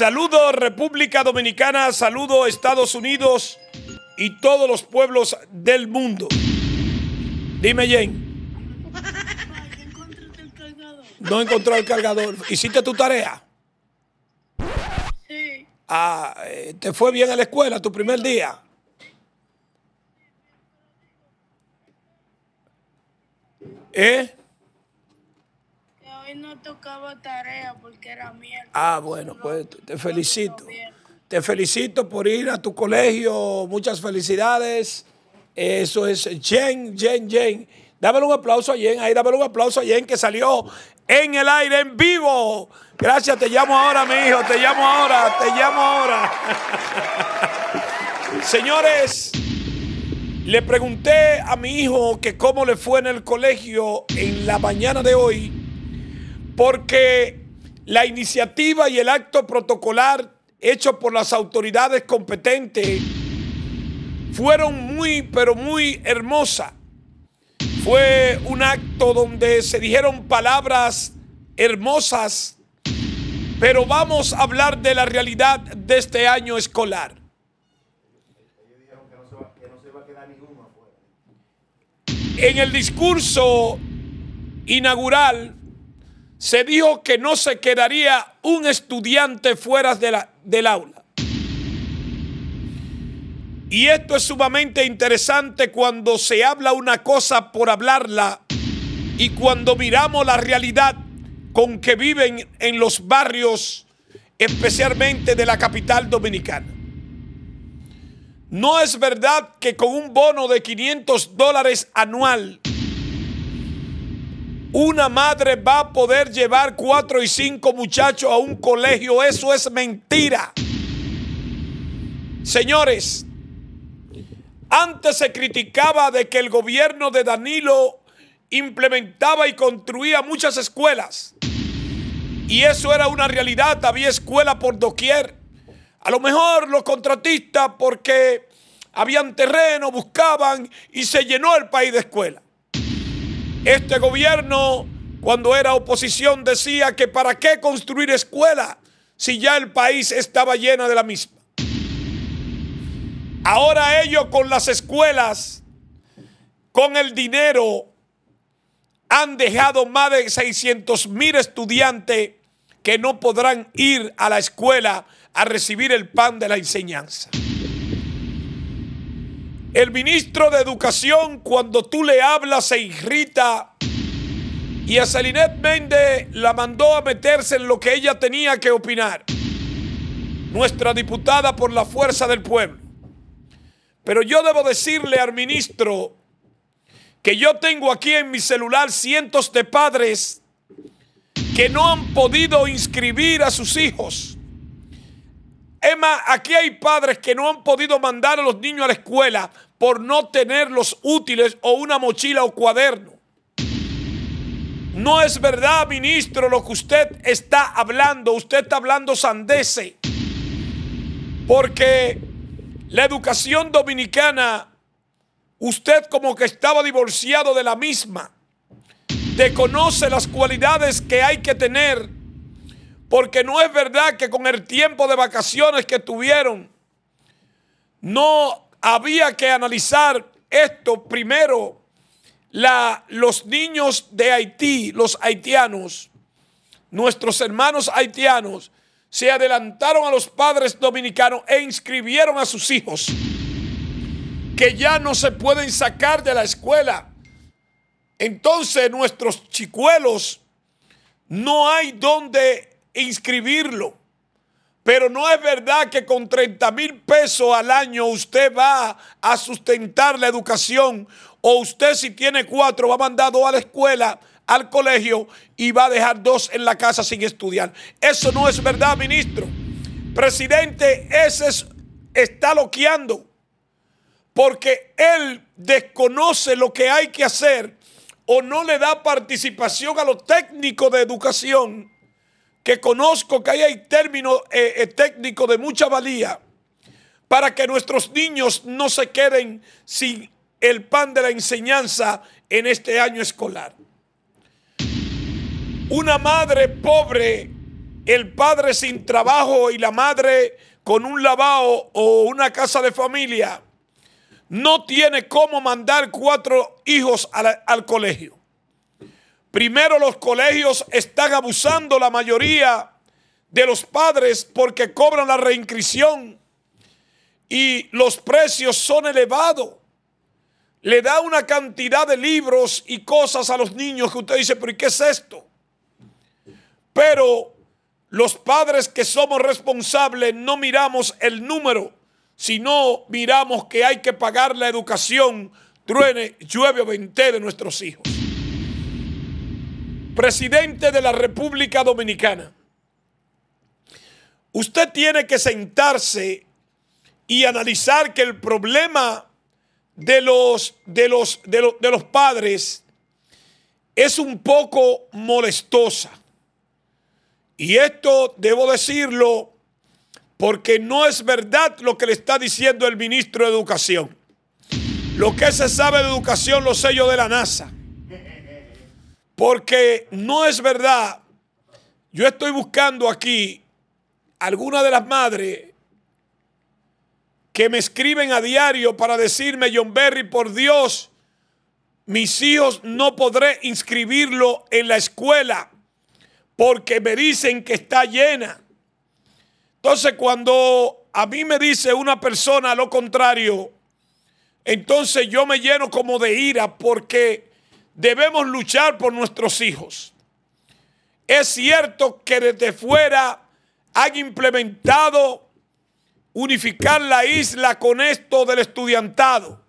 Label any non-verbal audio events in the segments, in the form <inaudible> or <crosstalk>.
Saludo República Dominicana, saludo Estados Unidos y todos los pueblos del mundo. Dime, Jen. No encontró el cargador. ¿Hiciste tu tarea? Sí. Ah, eh, ¿Te fue bien a la escuela tu primer día? ¿Eh? tocaba tarea porque era mierda Ah, bueno, pues te felicito. Te felicito por ir a tu colegio. Muchas felicidades. Eso es Jen, Jen, Jen. Dámelo un aplauso a Jen, ahí dámelo un aplauso a Jen que salió en el aire, en vivo. Gracias, te llamo ahora, mi hijo, te llamo ahora, te llamo ahora. <laughs> Señores, le pregunté a mi hijo que cómo le fue en el colegio en la mañana de hoy porque la iniciativa y el acto protocolar hecho por las autoridades competentes fueron muy, pero muy hermosa. Fue un acto donde se dijeron palabras hermosas, pero vamos a hablar de la realidad de este año escolar. En el discurso inaugural, se dijo que no se quedaría un estudiante fuera del aula. Y esto es sumamente interesante cuando se habla una cosa por hablarla y cuando miramos la realidad con que viven en los barrios, especialmente de la capital dominicana. No es verdad que con un bono de 500 dólares anual una madre va a poder llevar cuatro y cinco muchachos a un colegio. Eso es mentira. Señores, antes se criticaba de que el gobierno de Danilo implementaba y construía muchas escuelas. Y eso era una realidad, había escuela por doquier. A lo mejor los contratistas porque habían terreno, buscaban y se llenó el país de escuelas. Este gobierno, cuando era oposición, decía que para qué construir escuela si ya el país estaba lleno de la misma. Ahora ellos con las escuelas, con el dinero, han dejado más de 600 mil estudiantes que no podrán ir a la escuela a recibir el pan de la enseñanza. El ministro de Educación, cuando tú le hablas, se irrita. Y a Salinet Méndez la mandó a meterse en lo que ella tenía que opinar. Nuestra diputada por la fuerza del pueblo. Pero yo debo decirle al ministro que yo tengo aquí en mi celular cientos de padres que no han podido inscribir a sus hijos Emma, aquí hay padres que no han podido mandar a los niños a la escuela por no tener los útiles o una mochila o cuaderno. No es verdad, ministro, lo que usted está hablando. Usted está hablando sandese. Porque la educación dominicana, usted como que estaba divorciado de la misma. Conoce las cualidades que hay que tener porque no es verdad que con el tiempo de vacaciones que tuvieron, no había que analizar esto primero. los niños de Haití, los haitianos, nuestros hermanos haitianos, se adelantaron a los padres dominicanos e inscribieron a sus hijos, que ya no se pueden sacar de la escuela. Entonces nuestros chicuelos no hay donde inscribirlo. Pero no es verdad que con 30 mil pesos al año usted va a sustentar la educación o usted si tiene cuatro va a mandar dos a la escuela, al colegio y va a dejar dos en la casa sin estudiar. Eso no es verdad, ministro. Presidente, ese está loqueando porque él desconoce lo que hay que hacer o no le da participación a los técnicos de educación que conozco que hay términos eh, eh, técnicos de mucha valía para que nuestros niños no se queden sin el pan de la enseñanza en este año escolar. Una madre pobre, el padre sin trabajo y la madre con un lavado o una casa de familia, no tiene cómo mandar cuatro hijos al colegio. Primero los colegios están abusando la mayoría de los padres porque cobran la reinscripción y los precios son elevados. Le da una cantidad de libros y cosas a los niños que usted dice, pero ¿y qué es esto? Pero los padres que somos responsables no miramos el número, sino miramos que hay que pagar la educación, truene, llueve o vente de nuestros hijos presidente de la República Dominicana, usted tiene que sentarse y analizar que el problema de los, de los, de los, padres es un poco molestosa. Y esto debo decirlo porque no es verdad lo que le está diciendo el ministro de Educación. Lo que se sabe de educación lo yo de la NASA. Porque no es verdad. Yo estoy buscando aquí alguna de las madres que me escriben a diario para decirme, John Berry, por Dios, mis hijos no podré inscribirlo en la escuela porque me dicen que está llena. Entonces cuando a mí me dice una persona lo contrario, entonces yo me lleno como de ira porque debemos luchar por nuestros hijos. Es cierto que desde fuera han implementado unificar la isla con esto del estudiantado.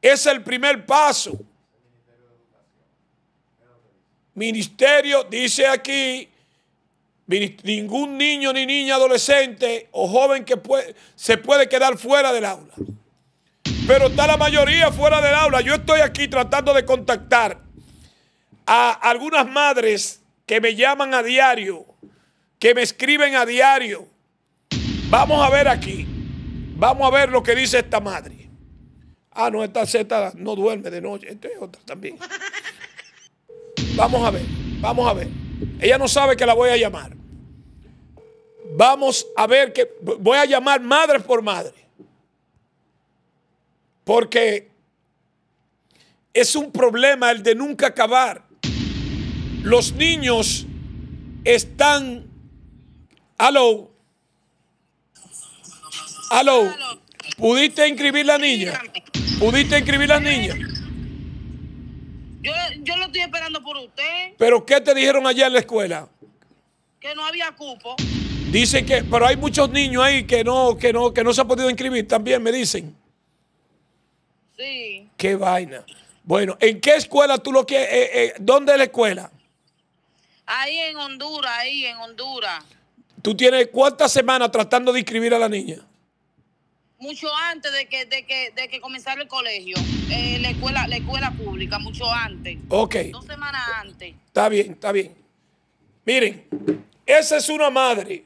Es el primer paso. Ministerio dice aquí, ningún niño ni niña adolescente o joven que se puede quedar fuera del aula. Pero está la mayoría fuera del aula. Yo estoy aquí tratando de contactar a algunas madres que me llaman a diario, que me escriben a diario. Vamos a ver aquí. Vamos a ver lo que dice esta madre. Ah, no, esta Z no duerme de noche. Esta es otra también. Vamos a ver, vamos a ver. Ella no sabe que la voy a llamar. Vamos a ver que voy a llamar madre por madre. Porque es un problema el de nunca acabar. Los niños están. Aló. Aló. ¿Pudiste inscribir la niña? ¿Pudiste inscribir la niña? Yo, lo estoy esperando por usted. ¿Pero qué te dijeron allá en la escuela? Que no había cupo. Dicen que, pero hay muchos niños ahí que no, que no, que no se ha podido inscribir también, me dicen. Sí. Qué vaina. Bueno, ¿en qué escuela tú lo quieres? Eh, eh, ¿Dónde es la escuela? Ahí en Honduras, ahí en Honduras. ¿Tú tienes cuántas semanas tratando de inscribir a la niña? Mucho antes de que, de que, de comenzara el colegio, eh, la, escuela, la escuela pública, mucho antes. Ok. Dos semanas antes. Está bien, está bien. Miren, esa es una madre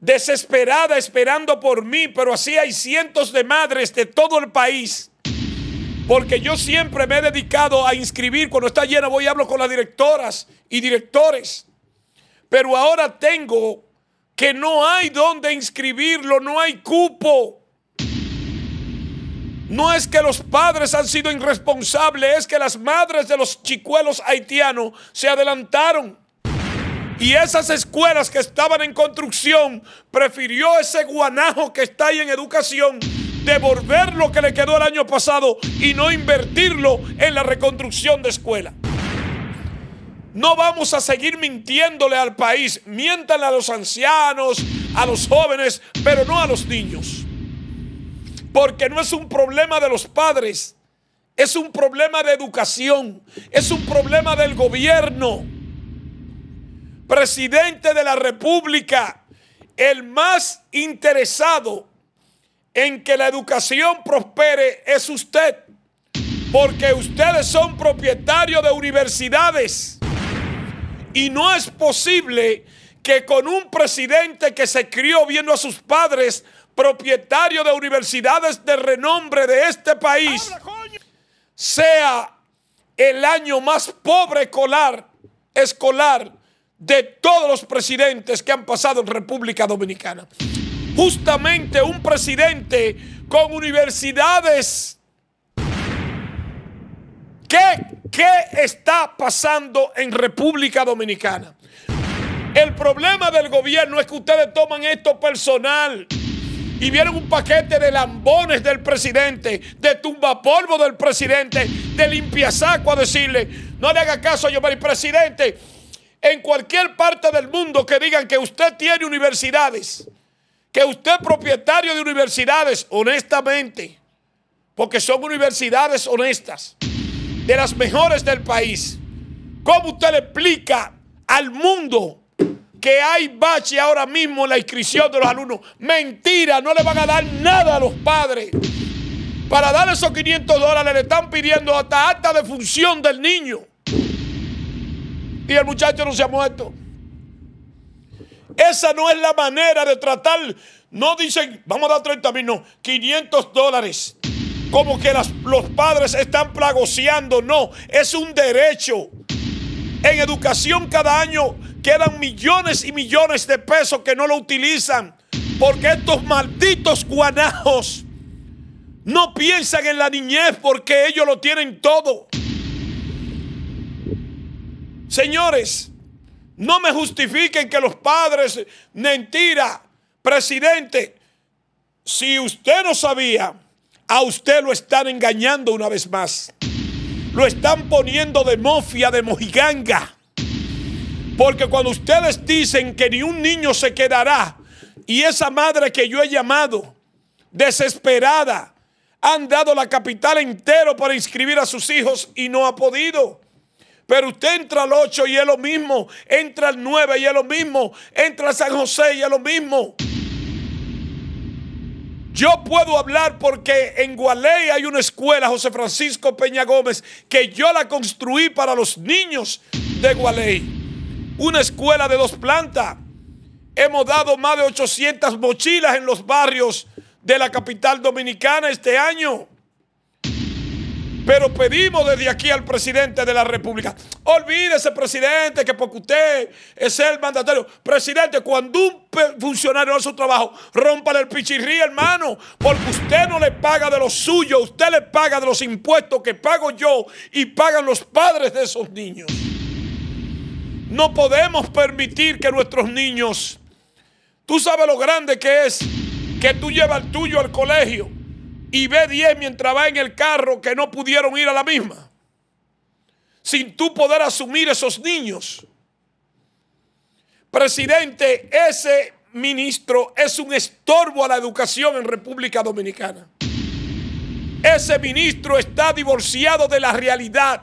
desesperada esperando por mí, pero así hay cientos de madres de todo el país porque yo siempre me he dedicado a inscribir. Cuando está llena voy y hablo con las directoras y directores. Pero ahora tengo que no hay dónde inscribirlo, no hay cupo. No es que los padres han sido irresponsables, es que las madres de los chicuelos haitianos se adelantaron. Y esas escuelas que estaban en construcción prefirió ese guanajo que está ahí en educación devolver lo que le quedó el año pasado y no invertirlo en la reconstrucción de escuela. No vamos a seguir mintiéndole al país. Mientan a los ancianos, a los jóvenes, pero no a los niños. Porque no es un problema de los padres, es un problema de educación, es un problema del gobierno. Presidente de la República, el más interesado en que la educación prospere es usted, porque ustedes son propietarios de universidades y no es posible que con un presidente que se crió viendo a sus padres propietario de universidades de renombre de este país, sea el año más pobre escolar, escolar de todos los presidentes que han pasado en República Dominicana justamente un presidente con universidades. ¿Qué, está pasando en República Dominicana? El problema del gobierno es que ustedes toman esto personal y vieron un paquete de lambones del presidente, de tumba polvo del presidente, de limpiasaco a decirle, no le haga caso a el presidente, en cualquier parte del mundo que digan que usted tiene universidades, que usted propietario de universidades, honestamente, porque son universidades honestas, de las mejores del país, ¿cómo usted le explica al mundo que hay bache ahora mismo en la inscripción de los alumnos? Mentira, no le van a dar nada a los padres. Para dar esos 500 dólares le están pidiendo hasta acta de función del niño. Y el muchacho no se ha muerto. Esa no es la manera de tratar. No dicen, vamos a dar 30 mil, no, 500 dólares. Como que los padres están plagociando. No, es un derecho. En educación cada año quedan millones y millones de pesos que no lo utilizan. Porque estos malditos guanajos no piensan en la niñez porque ellos lo tienen todo. Señores, no me justifiquen que los padres, mentira, presidente, si usted no sabía, a usted lo están engañando una vez más. Lo están poniendo de mofia, de mojiganga. Porque cuando ustedes dicen que ni un niño se quedará, y esa madre que yo he llamado, desesperada, han dado la capital entero para inscribir a sus hijos y no ha podido. Pero usted entra al 8 y es lo mismo. Entra al 9 y es lo mismo. Entra a San José y es lo mismo. Yo puedo hablar porque en Gualey hay una escuela, José Francisco Peña Gómez, que yo la construí para los niños de Gualey. Una escuela de dos plantas. Hemos dado más de 800 mochilas en los barrios de la capital dominicana este año. Pero pedimos desde aquí al presidente de la República, olvídese presidente que porque usted es el mandatario. Presidente, cuando un funcionario hace su trabajo, rompa el pichirrí, hermano, porque usted no le paga de lo suyo, usted le paga de los impuestos que pago yo y pagan los padres de esos niños. No podemos permitir que nuestros niños, tú sabes lo grande que es que tú llevas el tuyo al colegio y ve 10 mientras va en el carro que no pudieron ir a la misma. Sin tú poder asumir esos niños. Presidente, ese ministro es un estorbo a la educación en República Dominicana. Ese ministro está divorciado de la realidad.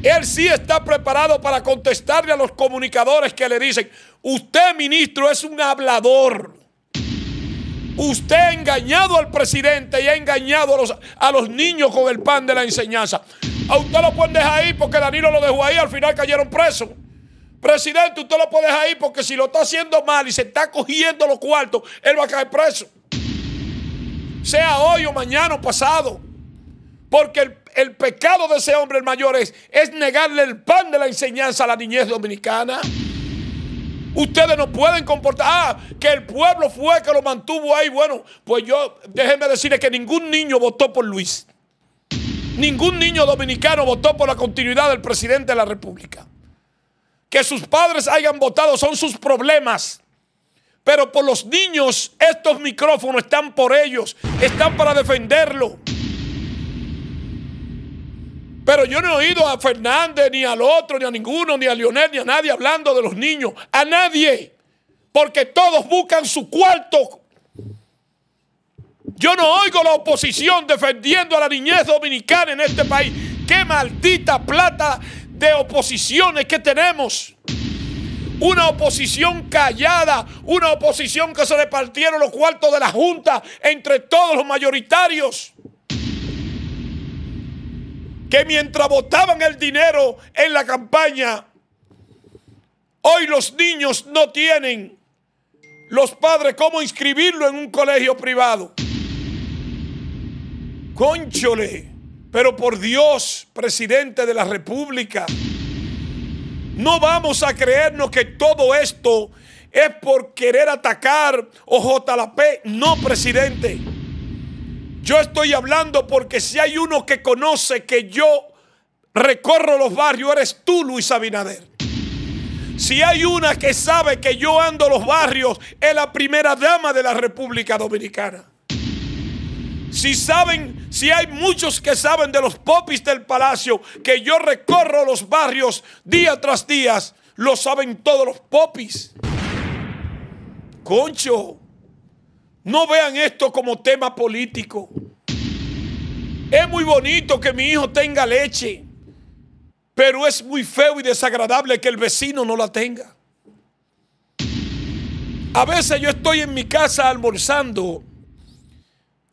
Él sí está preparado para contestarle a los comunicadores que le dicen, usted ministro es un hablador. Usted ha engañado al presidente y ha engañado a los, a los niños con el pan de la enseñanza. A usted lo pueden dejar ahí porque Danilo lo dejó ahí, al final cayeron presos. Presidente, usted lo puede dejar ahí porque si lo está haciendo mal y se está cogiendo los cuartos, él va a caer preso. Sea hoy o mañana o pasado. Porque el, pecado de ese hombre, el mayor, es, es negarle el pan de la enseñanza a la niñez dominicana. Ustedes no pueden comportar. Ah, que el pueblo fue que lo mantuvo ahí. Bueno, pues yo déjenme decirles que ningún niño votó por Luis. Ningún niño dominicano votó por la continuidad del presidente de la República. Que sus padres hayan votado son sus problemas. Pero por los niños, estos micrófonos están por ellos, están para defenderlo. Pero yo no he oído a Fernández, ni al otro, ni a ninguno, ni a Lionel, ni a nadie hablando de los niños. A nadie. Porque todos buscan su cuarto. Yo no oigo la oposición defendiendo a la niñez dominicana en este país. Qué maldita plata de oposiciones que tenemos. Una oposición callada, una oposición que se repartieron los cuartos de la Junta entre todos los mayoritarios que mientras botaban el dinero en la campaña, hoy los niños no tienen los padres cómo inscribirlo en un colegio privado. Conchole, pero por Dios, presidente de la República, no vamos a creernos que todo esto es por querer atacar o No, presidente. Yo estoy hablando porque si hay uno que conoce que yo recorro los barrios, eres tú, Luis Abinader. Si hay una que sabe que yo ando los barrios, es la primera dama de la República Dominicana. Si saben, si hay muchos que saben de los popis del palacio, que yo recorro los barrios día tras día, lo saben todos los popis. Concho, no vean esto como tema político. Es muy bonito que mi hijo tenga leche, pero es muy feo y desagradable que el vecino no la tenga. A veces yo estoy en mi casa almorzando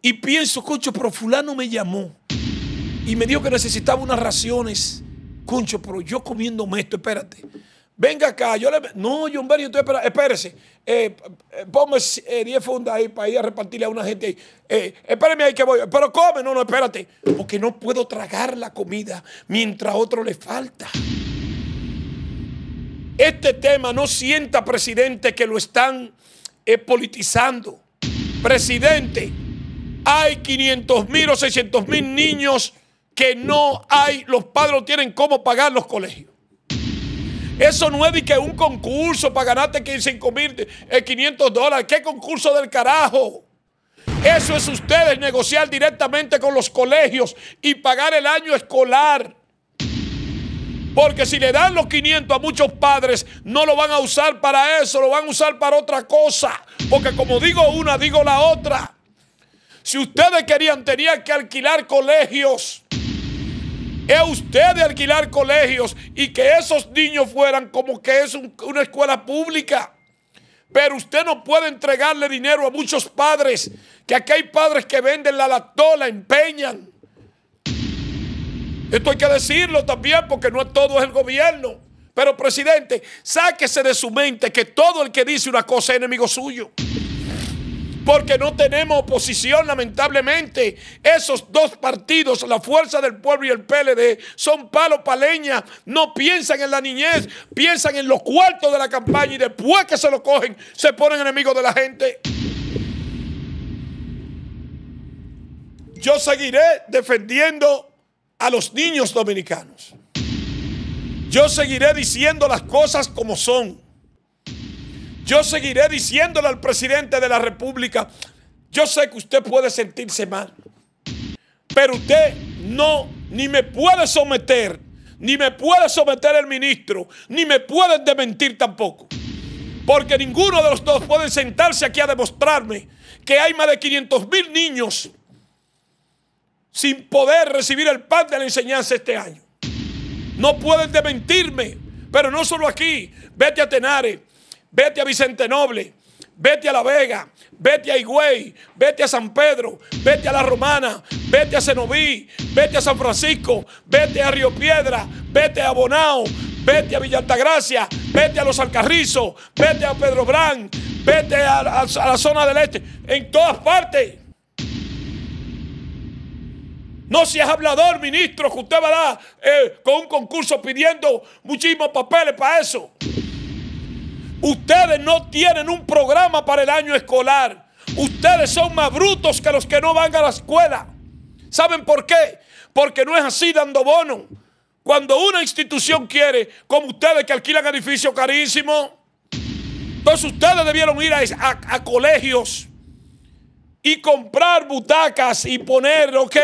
y pienso, concho, pero fulano me llamó y me dijo que necesitaba unas raciones. Concho, pero yo comiéndome esto, espérate venga acá, yo le... No, Jumberi, usted espera, espérese, eh, eh ponme eh, 10 fundas ahí para ir a repartirle a una gente ahí. Eh, espéreme ahí que voy, pero come, no, no, espérate, porque no puedo tragar la comida mientras a otro le falta. Este tema no sienta, presidente, que lo están eh, politizando. Presidente, hay 500 mil o 600 mil niños que no hay, los padres no tienen cómo pagar los colegios. Eso no es que un concurso para ganarte $5,500. 500 eh, dólares. ¿Qué concurso del carajo? Eso es ustedes negociar directamente con los colegios y pagar el año escolar. Porque si le dan los 500 a muchos padres, no lo van a usar para eso, lo van a usar para otra cosa. Porque como digo una, digo la otra. Si ustedes querían, tenían que alquilar colegios es usted de alquilar colegios y que esos niños fueran como que es una escuela pública. Pero usted no puede entregarle dinero a muchos padres, que aquí hay padres que venden la lactola, empeñan. Esto hay que decirlo también porque no todo es el gobierno. Pero presidente, sáquese de su mente que todo el que dice una cosa es enemigo suyo porque no tenemos oposición, lamentablemente. Esos dos partidos, la Fuerza del Pueblo y el PLD, son palo paleña. No piensan en la niñez, piensan en los cuartos de la campaña y después que se lo cogen, se ponen enemigos de la gente. Yo seguiré defendiendo a los niños dominicanos. Yo seguiré diciendo las cosas como son. Yo seguiré diciéndole al presidente de la República, yo sé que usted puede sentirse mal, pero usted no, ni me puede someter, ni me puede someter el ministro, ni me puede dementir tampoco. Porque ninguno de los dos puede sentarse aquí a demostrarme que hay más de 500 mil niños sin poder recibir el pan de la enseñanza este año. No pueden dementirme, pero no solo aquí. Vete a Tenare, vete a Vicente Noble, vete a La Vega, vete a Higüey, vete a San Pedro, vete a La Romana, vete a Cenoví, vete a San Francisco, vete a Río Piedra, vete a Bonao, vete a Villa vete a Los Alcarrizos, vete a Pedro Brán, vete a, la zona del este, en todas partes. No si es hablador, ministro, que usted va a dar con un concurso pidiendo muchísimos papeles para eso. Ustedes no tienen un programa para el año escolar. Ustedes son más brutos que los que no van a la escuela. ¿Saben por qué? Porque no es así dando bono. Cuando una institución quiere, como ustedes que alquilan edificios carísimos, entonces ustedes debieron ir a, a, a colegios y comprar butacas y poner, ok,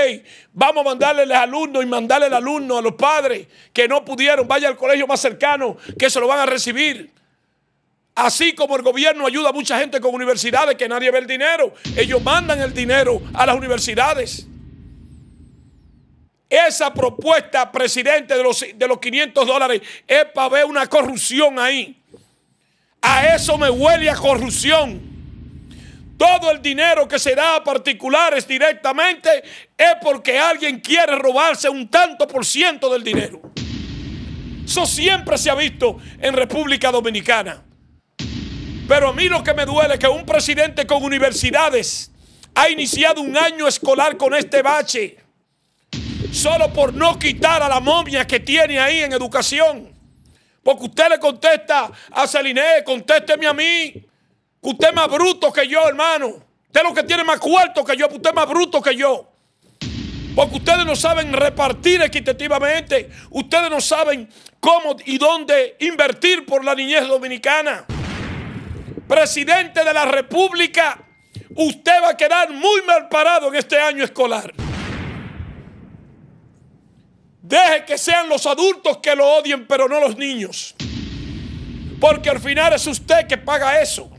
vamos a mandarle al alumno y mandarle al alumno a los padres que no pudieron, vaya al colegio más cercano que se lo van a recibir. Así como el gobierno ayuda a mucha gente con universidades que nadie ve el dinero, ellos mandan el dinero a las universidades. Esa propuesta, presidente, de los, de los 500 dólares es para ver una corrupción ahí. A eso me huele a corrupción. Todo el dinero que se da a particulares directamente es porque alguien quiere robarse un tanto por ciento del dinero. Eso siempre se ha visto en República Dominicana. Pero a mí lo que me duele es que un presidente con universidades ha iniciado un año escolar con este bache, solo por no quitar a la momia que tiene ahí en educación. Porque usted le contesta a Celine, contésteme a mí, que usted es más bruto que yo, hermano. Usted es lo que tiene más cuarto que yo, usted es más bruto que yo. Porque ustedes no saben repartir equitativamente. Ustedes no saben cómo y dónde invertir por la niñez dominicana presidente de la República, usted va a quedar muy mal parado en este año escolar. Deje que sean los adultos que lo odien, pero no los niños. Porque al final es usted que paga eso.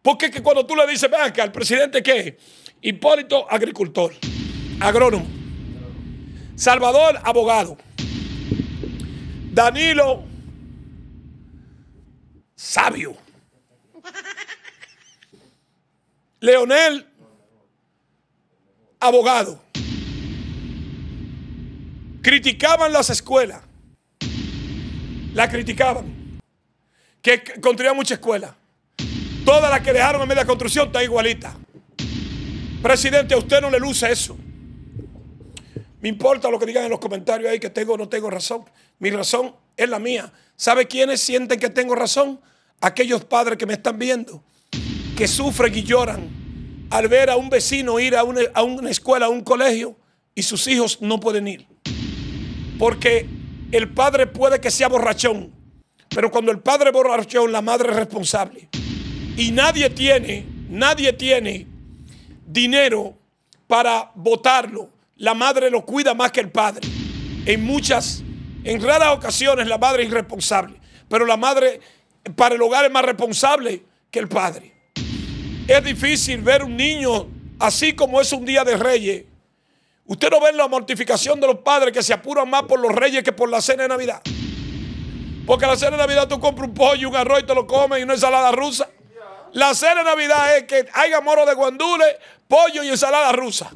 Porque que cuando tú le dices, vea que al presidente qué? Hipólito, agricultor, agrónomo. Salvador, abogado. Danilo, sabio. Leonel, abogado. Criticaban las escuelas. La criticaban. Que construían mucha escuela. Todas las que dejaron en media construcción está igualita. Presidente, a usted no le luce eso. Me importa lo que digan en los comentarios ahí que tengo o no tengo razón. Mi razón es la mía. ¿Sabe quiénes sienten que tengo razón? aquellos padres que me están viendo, que sufren y lloran al ver a un vecino ir a una, escuela, a un colegio, y sus hijos no pueden ir. Porque el padre puede que sea borrachón, pero cuando el padre es borrachón, la madre es responsable. Y nadie tiene, nadie tiene dinero para votarlo. La madre lo cuida más que el padre. En muchas, en raras ocasiones la madre es irresponsable, pero la madre para el hogar es más responsable que el padre. Es difícil ver un niño así como es un día de reyes. Usted no ve la mortificación de los padres que se apuran más por los reyes que por la cena de Navidad. Porque la cena de Navidad tú compras un pollo, un arroz y te lo comes y una ensalada rusa. La cena de Navidad es que haya moro de guandule, pollo y ensalada rusa.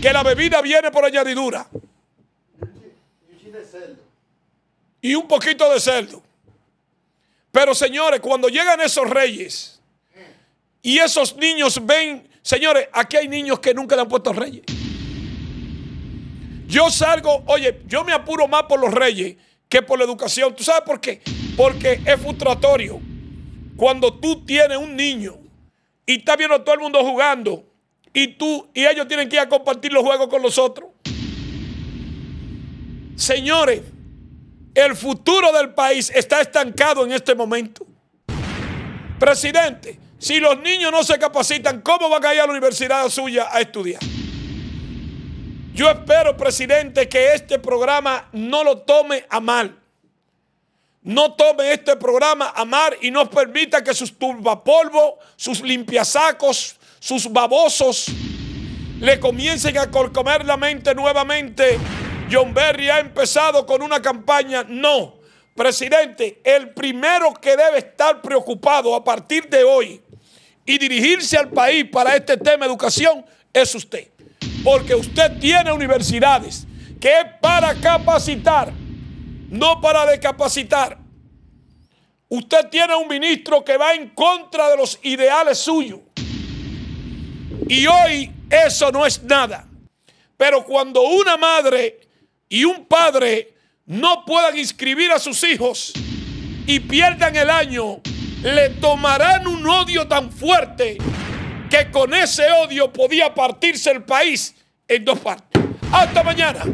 Que la bebida viene por añadidura. Y un poquito de cerdo. Pero señores, cuando llegan esos reyes y esos niños ven, señores, aquí hay niños que nunca le han puesto reyes. Yo salgo, oye, yo me apuro más por los reyes que por la educación. ¿Tú sabes por qué? Porque es frustratorio. Cuando tú tienes un niño y está viendo a todo el mundo jugando y tú y ellos tienen que ir a compartir los juegos con los otros. Señores, el futuro del país está estancado en este momento. Presidente, si los niños no se capacitan, ¿cómo van a ir a la universidad suya a estudiar? Yo espero, presidente, que este programa no lo tome a mal. No tome este programa a mal y no permita que sus turbapolvo, sus limpiasacos, sus babosos le comiencen a corcomer la mente nuevamente John Berry ha empezado con una campaña. No, presidente, el primero que debe estar preocupado a partir de hoy y dirigirse al país para este tema de educación es usted. Porque usted tiene universidades que es para capacitar, no para decapacitar. Usted tiene un ministro que va en contra de los ideales suyos. Y hoy eso no es nada. Pero cuando una madre y un padre no puedan inscribir a sus hijos y pierdan el año, le tomarán un odio tan fuerte que con ese odio podía partirse el país en dos partes. Hasta mañana.